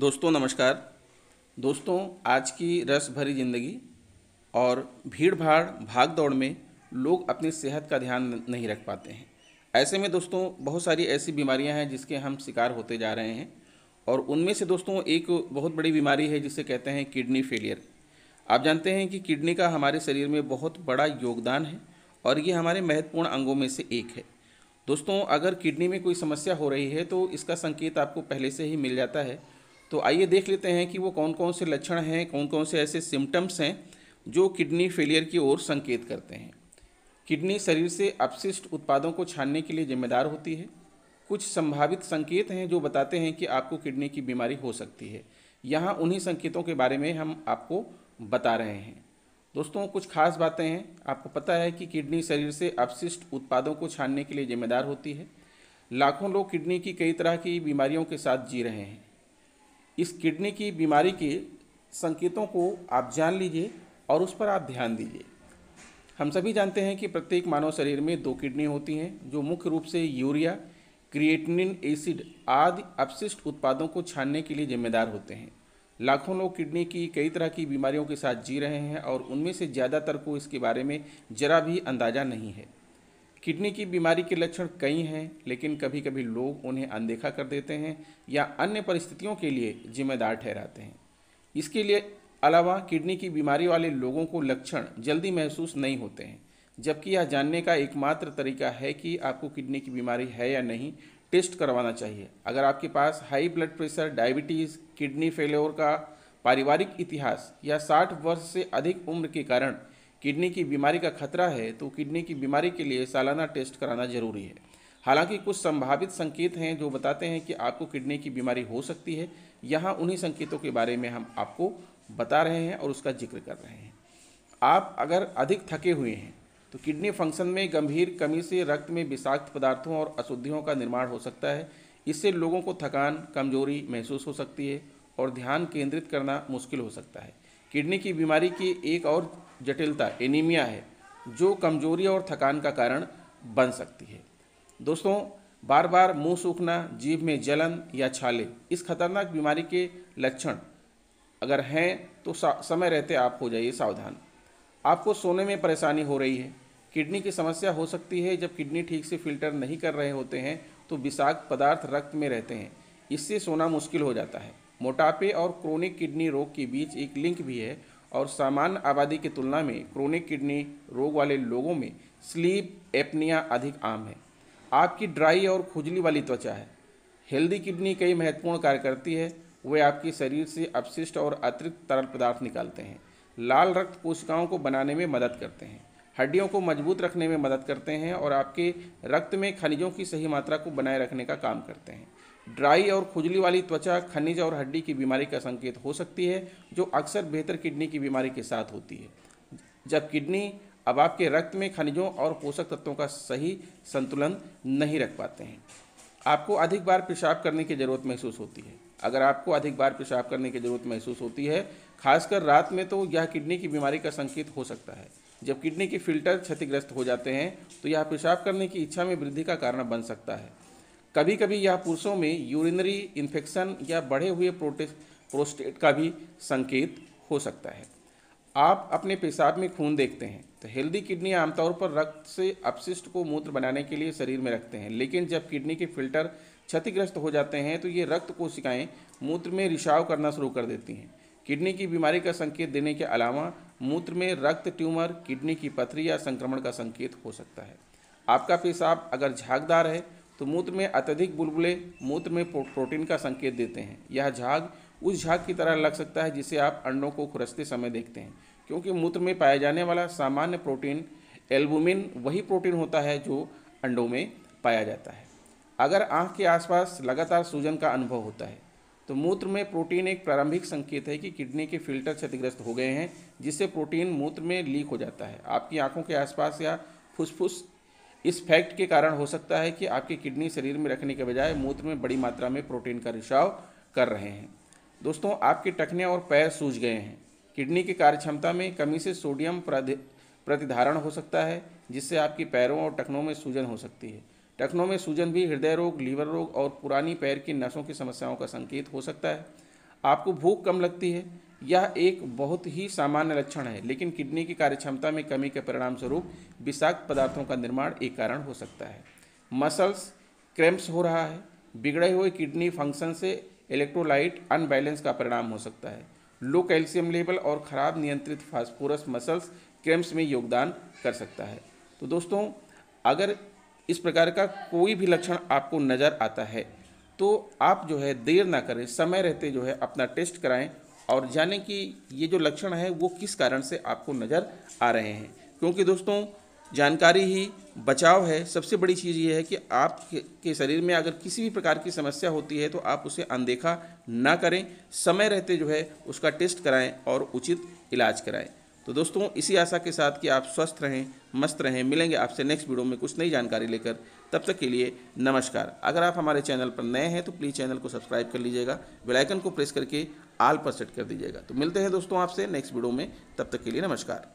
दोस्तों नमस्कार दोस्तों आज की रस भरी ज़िंदगी और भीड़ भाड़ भाग दौड़ में लोग अपनी सेहत का ध्यान नहीं रख पाते हैं ऐसे में दोस्तों बहुत सारी ऐसी बीमारियां हैं जिसके हम शिकार होते जा रहे हैं और उनमें से दोस्तों एक बहुत बड़ी बीमारी है जिसे कहते हैं किडनी फेलियर आप जानते हैं कि किडनी का हमारे शरीर में बहुत बड़ा योगदान है और ये हमारे महत्वपूर्ण अंगों में से एक है दोस्तों अगर किडनी में कोई समस्या हो रही है तो इसका संकेत आपको पहले से ही मिल जाता है तो आइए देख लेते हैं कि वो कौन कौन से लक्षण हैं कौन कौन से ऐसे सिम्टम्स हैं जो किडनी फेलियर की ओर संकेत करते हैं किडनी शरीर से अपशिष्ट उत्पादों को छानने के लिए जिम्मेदार होती है कुछ संभावित संकेत हैं जो बताते हैं कि आपको किडनी की बीमारी हो सकती है यहाँ उन्हीं संकेतों के बारे में हम आपको बता रहे हैं दोस्तों कुछ खास बातें हैं आपको पता है कि किडनी शरीर से अपशिष्ट उत्पादों को छानने के लिए जिम्मेदार होती है लाखों लोग किडनी की कई तरह की बीमारियों के साथ जी रहे हैं इस किडनी की बीमारी के संकेतों को आप जान लीजिए और उस पर आप ध्यान दीजिए हम सभी जानते हैं कि प्रत्येक मानव शरीर में दो किडनी होती हैं जो मुख्य रूप से यूरिया क्रिएटनिन एसिड आदि अपशिष्ट उत्पादों को छानने के लिए जिम्मेदार होते हैं लाखों लोग किडनी की कई तरह की बीमारियों के साथ जी रहे हैं और उनमें से ज़्यादातर को इसके बारे में जरा भी अंदाज़ा नहीं है किडनी की बीमारी के लक्षण कई हैं लेकिन कभी कभी लोग उन्हें अनदेखा कर देते हैं या अन्य परिस्थितियों के लिए जिम्मेदार ठहराते हैं इसके लिए अलावा किडनी की बीमारी वाले लोगों को लक्षण जल्दी महसूस नहीं होते हैं जबकि यह जानने का एकमात्र तरीका है कि आपको किडनी की बीमारी है या नहीं टेस्ट करवाना चाहिए अगर आपके पास high blood pressure diabetes kidney failure का पारिवारिक इतिहास या 60 वर्ष से अधिक उम्र के कारण किडनी की बीमारी का खतरा है तो किडनी की बीमारी के लिए सालाना टेस्ट कराना जरूरी है हालांकि कुछ संभावित संकेत हैं जो बताते हैं कि आपको किडनी की बीमारी हो सकती है यहाँ उन्हीं संकेतों के बारे में हम आपको बता रहे हैं और उसका जिक्र कर रहे हैं आप अगर अधिक थके हुए हैं तो किडनी फंक्शन में गंभीर कमी से रक्त में विषाक्त पदार्थों और अशुद्धियों का निर्माण हो सकता है इससे लोगों को थकान कमजोरी महसूस हो सकती है और ध्यान केंद्रित करना मुश्किल हो सकता है किडनी की बीमारी की एक और जटिलता एनीमिया है जो कमजोरी और थकान का कारण बन सकती है दोस्तों बार बार मुंह सूखना जीभ में जलन या छाले इस खतरनाक बीमारी के लक्षण अगर हैं तो समय रहते आप हो जाइए सावधान आपको सोने में परेशानी हो रही है किडनी की समस्या हो सकती है जब किडनी ठीक से फिल्टर नहीं कर रहे होते हैं तो विषाक्त पदार्थ रक्त में रहते हैं इससे सोना मुश्किल हो जाता है मोटापे और क्रोनिक किडनी रोग के बीच एक लिंक भी है और सामान्य आबादी की तुलना में क्रोनिक किडनी रोग वाले लोगों में स्लीप एपनिया अधिक आम है आपकी ड्राई और खुजली वाली त्वचा है हेल्दी किडनी कई महत्वपूर्ण कार्य करती है वे आपके शरीर से अपशिष्ट और अतिरिक्त तरल पदार्थ निकालते हैं लाल रक्त कोशिकाओं को बनाने में मदद करते हैं हड्डियों को मजबूत रखने में मदद करते हैं और आपके रक्त में खनिजों की सही मात्रा को बनाए रखने का काम करते हैं ड्राई और खुजली वाली त्वचा खनिज और हड्डी की बीमारी का संकेत हो सकती है जो अक्सर बेहतर किडनी की बीमारी के साथ होती है जब किडनी अब आपके रक्त में खनिजों और पोषक तत्वों का सही संतुलन नहीं रख पाते हैं आपको अधिक बार पेशाब करने की ज़रूरत महसूस होती है अगर आपको अधिक बार पेशाब करने की ज़रूरत महसूस होती है खासकर रात में तो यह किडनी की बीमारी का संकेत हो सकता है जब किडनी के फिल्टर क्षतिग्रस्त हो जाते हैं तो यह पेशाब करने की इच्छा में वृद्धि का कारण बन सकता है कभी कभी यह पुरुषों में यूरिनरी इन्फेक्शन या बढ़े हुए प्रोटे प्रोस्टेट का भी संकेत हो सकता है आप अपने पेशाब में खून देखते हैं तो हेल्दी किडनी आमतौर पर रक्त से अपशिष्ट को मूत्र बनाने के लिए शरीर में रखते हैं लेकिन जब किडनी के फिल्टर क्षतिग्रस्त हो जाते हैं तो ये रक्त कोशिकाएं मूत्र में रिसाव करना शुरू कर देती हैं किडनी की बीमारी का संकेत देने के अलावा मूत्र में रक्त ट्यूमर किडनी की पथरी या संक्रमण का संकेत हो सकता है आपका पेशाब अगर झागदार है तो मूत्र में अत्यधिक बुलबुले मूत्र में प्रोटीन का संकेत देते हैं यह झाग उस झाग की तरह लग सकता है जिसे आप अंडों को खुरसते समय देखते हैं क्योंकि मूत्र में पाया जाने वाला सामान्य प्रोटीन एल्बुमिन वही प्रोटीन होता है जो अंडों में पाया जाता है अगर आँख के आसपास लगातार सूजन का अनुभव होता है तो मूत्र में प्रोटीन एक प्रारंभिक संकेत है कि किडनी के फिल्टर क्षतिग्रस्त हो गए हैं जिससे प्रोटीन मूत्र में लीक हो जाता है आपकी आंखों के आसपास या फुसफुस इस फैक्ट के कारण हो सकता है कि आपकी किडनी शरीर में रखने के बजाय मूत्र में बड़ी मात्रा में प्रोटीन का रिसाव कर रहे हैं दोस्तों आपके टखने और पैर सूज गए हैं किडनी की कार्यक्षमता में कमी से सोडियम प्रतिधारण हो सकता है जिससे आपकी पैरों और टखनों में सूजन हो सकती है टखनों में सूजन भी हृदय रोग लीवर रोग और पुरानी पैर की नसों की समस्याओं का संकेत हो सकता है आपको भूख कम लगती है यह एक बहुत ही सामान्य लक्षण है लेकिन किडनी की कार्यक्षमता में कमी के परिणाम स्वरूप विषाक्त पदार्थों का निर्माण एक कारण हो सकता है मसल्स क्रैम्प्स हो रहा है बिगड़े हुए किडनी फंक्शन से इलेक्ट्रोलाइट अनबैलेंस का परिणाम हो सकता है लो कैल्शियम लेवल और ख़राब नियंत्रित फास्फोरस मसल्स क्रैम्प्स में योगदान कर सकता है तो दोस्तों अगर इस प्रकार का कोई भी लक्षण आपको नज़र आता है तो आप जो है देर ना करें समय रहते जो है अपना टेस्ट कराएं और जाने कि ये जो लक्षण है वो किस कारण से आपको नज़र आ रहे हैं क्योंकि दोस्तों जानकारी ही बचाव है सबसे बड़ी चीज़ ये है कि आपके शरीर में अगर किसी भी प्रकार की समस्या होती है तो आप उसे अनदेखा ना करें समय रहते जो है उसका टेस्ट कराएं और उचित इलाज कराएं तो दोस्तों इसी आशा के साथ कि आप स्वस्थ रहें मस्त रहें मिलेंगे आपसे नेक्स्ट वीडियो में कुछ नई जानकारी लेकर तब तक के लिए नमस्कार अगर आप हमारे चैनल पर नए हैं तो प्लीज़ चैनल को सब्सक्राइब कर लीजिएगा बेलाइकन को प्रेस करके आल पर सेट कर दीजिएगा तो मिलते हैं दोस्तों आपसे नेक्स्ट वीडियो में तब तक के लिए नमस्कार